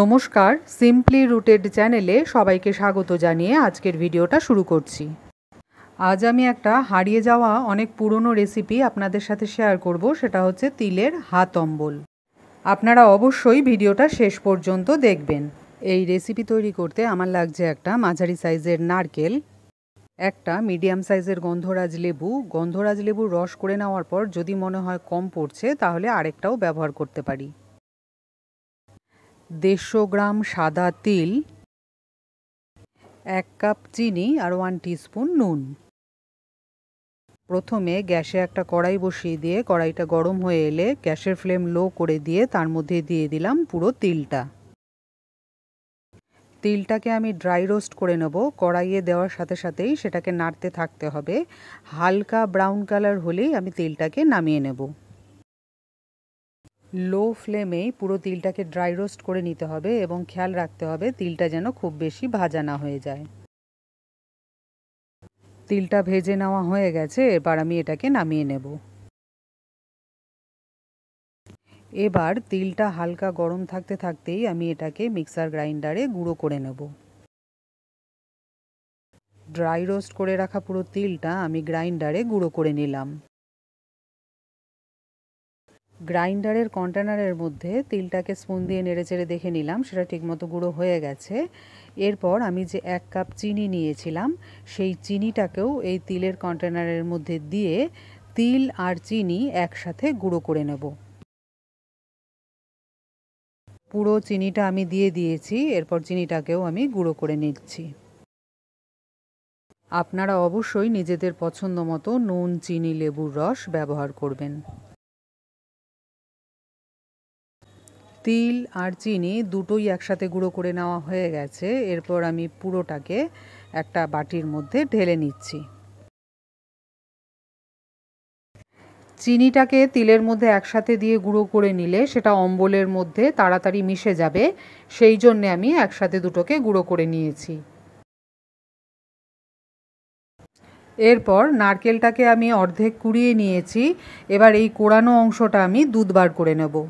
নমস্কার simply rooted চ্যানেলে সবাইকে স্বাগত জানিয়ে আজকের ভিডিওটা শুরু করছি আজ আমি একটা হারিয়ে যাওয়া অনেক পুরনো রেসিপি আপনাদের সাথে শেয়ার করব সেটা হচ্ছে তিলের হাত অম্বল আপনারা অবশ্যই ভিডিওটা শেষ পর্যন্ত দেখবেন এই রেসিপি তৈরি করতে আমার লাগছে একটা মাঝারি সাইজের নারকেল একটা মিডিয়াম সাইজের গন্ধরাজ লেবু গন্ধরাজ লেবুর রস করে নেওয়ার পর যদি মনে হয় কম পড়ছে তাহলে আরেকটাও ব্যবহার করতে পারি দেড়শো গ্রাম সাদা তিল এক কাপ চিনি আর ওয়ান টিস্পুন নুন প্রথমে গ্যাসে একটা কড়াই বসিয়ে দিয়ে কড়াইটা গরম হয়ে এলে গ্যাসের ফ্লেম লো করে দিয়ে তার মধ্যে দিয়ে দিলাম পুরো তিলটা তিলটাকে আমি ড্রাই রোস্ট করে নেব কড়াইয়ে দেওয়ার সাথে সাথেই সেটাকে নাড়তে থাকতে হবে হালকা ব্রাউন কালার হলেই আমি তিলটাকে নামিয়ে নেবো লো ফ্লেমেই পুরো তিলটাকে ড্রাই রোস্ট করে নিতে হবে এবং খেয়াল রাখতে হবে তিলটা যেন খুব বেশি ভাজা না হয়ে যায় তিলটা ভেজে নেওয়া হয়ে গেছে এবার আমি এটাকে নামিয়ে নেব এবার তিলটা হালকা গরম থাকতে থাকতেই আমি এটাকে মিক্সার গ্রাইন্ডারে গুঁড়ো করে নেব ড্রাই রোস্ট করে রাখা পুরো তিলটা আমি গ্রাইন্ডারে গুঁড়ো করে নিলাম গ্রাইন্ডারের কন্টেনারের মধ্যে তিলটাকে স্পুন দিয়ে নেড়ে চেড়ে দেখে নিলাম সেটা ঠিকমতো গুঁড়ো হয়ে গেছে এরপর আমি যে এক কাপ চিনি নিয়েছিলাম সেই চিনিটাকেও এই তিলের কন্টেনারের মধ্যে দিয়ে তিল আর চিনি একসাথে গুঁড়ো করে নেব পুরো চিনিটা আমি দিয়ে দিয়েছি এরপর চিনিটাকেও আমি গুঁড়ো করে নিচ্ছি আপনারা অবশ্যই নিজেদের পছন্দ মতো নুন চিনি লেবুর রস ব্যবহার করবেন তিল আর চিনি দুটোই একসাথে গুঁড়ো করে নেওয়া হয়ে গেছে এরপর আমি পুরোটাকে একটা বাটির মধ্যে ঢেলে নিচ্ছি চিনিটাকে তিলের মধ্যে একসাথে দিয়ে গুঁড়ো করে নিলে সেটা অম্বলের মধ্যে তাড়াতাড়ি মিশে যাবে সেই জন্যে আমি একসাথে দুটোকে গুঁড়ো করে নিয়েছি এরপর নারকেলটাকে আমি অর্ধেক কুড়িয়ে নিয়েছি এবার এই কোড়ানো অংশটা আমি দুধ বার করে নেবো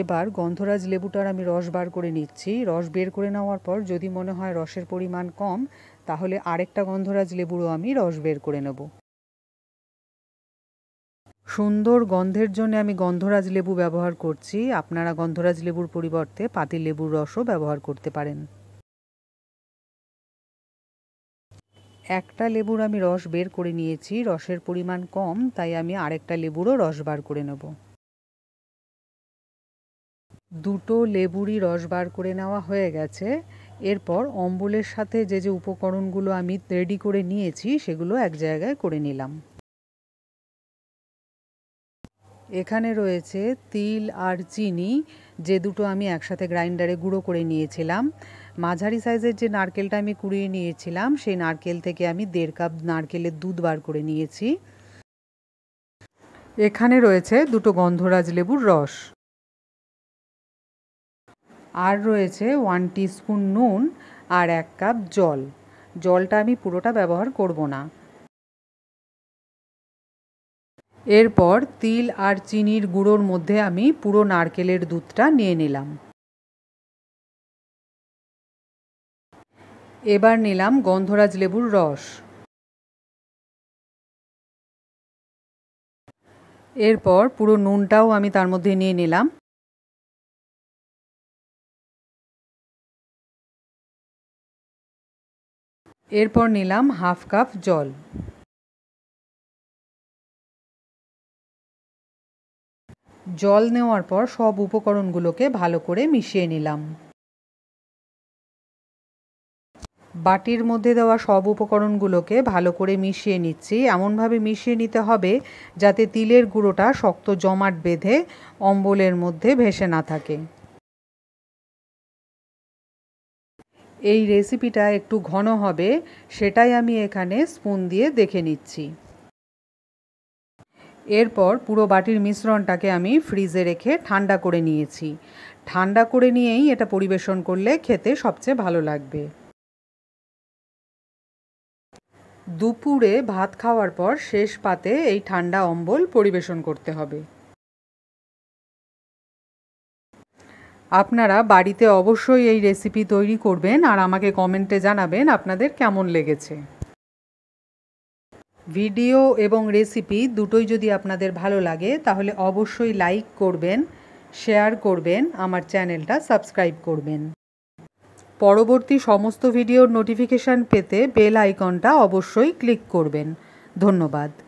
এবার গন্ধরাজ লেবুটার আমি রস বার করে নিচ্ছি রস বের করে নেওয়ার পর যদি মনে হয় রসের পরিমাণ কম তাহলে আরেকটা গন্ধরাজ লেবুরও আমি রস বের করে নেব সুন্দর গন্ধের জন্য আমি গন্ধরাজ লেবু ব্যবহার করছি আপনারা গন্ধরাজ লেবুর পরিবর্তে পাতি লেবুর রসও ব্যবহার করতে পারেন একটা লেবুর আমি রস বের করে নিয়েছি রসের পরিমাণ কম তাই আমি আরেকটা লেবুরও রস বার করে নেবো দুটো লেবুরই রস বার করে নেওয়া হয়ে গেছে এরপর অম্বলের সাথে যে যে উপকরণগুলো আমি রেডি করে নিয়েছি সেগুলো এক জায়গায় করে নিলাম এখানে রয়েছে তিল আর চিনি যে দুটো আমি একসাথে গ্রাইন্ডারে গুঁড়ো করে নিয়েছিলাম মাঝারি সাইজের যে নারকেলটা আমি কুড়িয়ে নিয়েছিলাম সেই নারকেল থেকে আমি দেড় কাপ নারকেলের দুধ বার করে নিয়েছি এখানে রয়েছে দুটো গন্ধরাজ লেবুর রস আর রয়েছে ওয়ান স্পুন নুন আর এক কাপ জল জলটা আমি পুরোটা ব্যবহার করব না এরপর তিল আর চিনির গুঁড়োর মধ্যে আমি পুরো নারকেলের দুধটা নিয়ে নিলাম এবার নিলাম গন্ধরাজ লেবুর রস এরপর পুরো নুনটাও আমি তার মধ্যে নিয়ে নিলাম এরপর নিলাম হাফ কাপ জল জল নেওয়ার পর সব উপকরণগুলোকে ভালো করে মিশিয়ে নিলাম বাটির মধ্যে দেওয়া সব উপকরণগুলোকে ভালো করে মিশিয়ে নিচ্ছি এমনভাবে মিশিয়ে নিতে হবে যাতে তিলের গুঁড়োটা শক্ত জমাট বেঁধে অম্বলের মধ্যে ভেসে না থাকে এই রেসিপিটা একটু ঘন হবে সেটাই আমি এখানে স্পুন দিয়ে দেখে নিচ্ছি এরপর পুরো বাটির মিশ্রণটাকে আমি ফ্রিজে রেখে ঠান্ডা করে নিয়েছি ঠান্ডা করে নিয়েই এটা পরিবেশন করলে খেতে সবচেয়ে ভালো লাগবে দুপুরে ভাত খাওয়ার পর শেষ পাতে এই ঠান্ডা অম্বল পরিবেশন করতে হবে আপনারা বাড়িতে অবশ্যই এই রেসিপি তৈরি করবেন আর আমাকে কমেন্টে জানাবেন আপনাদের কেমন লেগেছে ভিডিও এবং রেসিপি দুটোই যদি আপনাদের ভালো লাগে তাহলে অবশ্যই লাইক করবেন শেয়ার করবেন আমার চ্যানেলটা সাবস্ক্রাইব করবেন পরবর্তী সমস্ত ভিডিওর নোটিফিকেশান পেতে বেল আইকনটা অবশ্যই ক্লিক করবেন ধন্যবাদ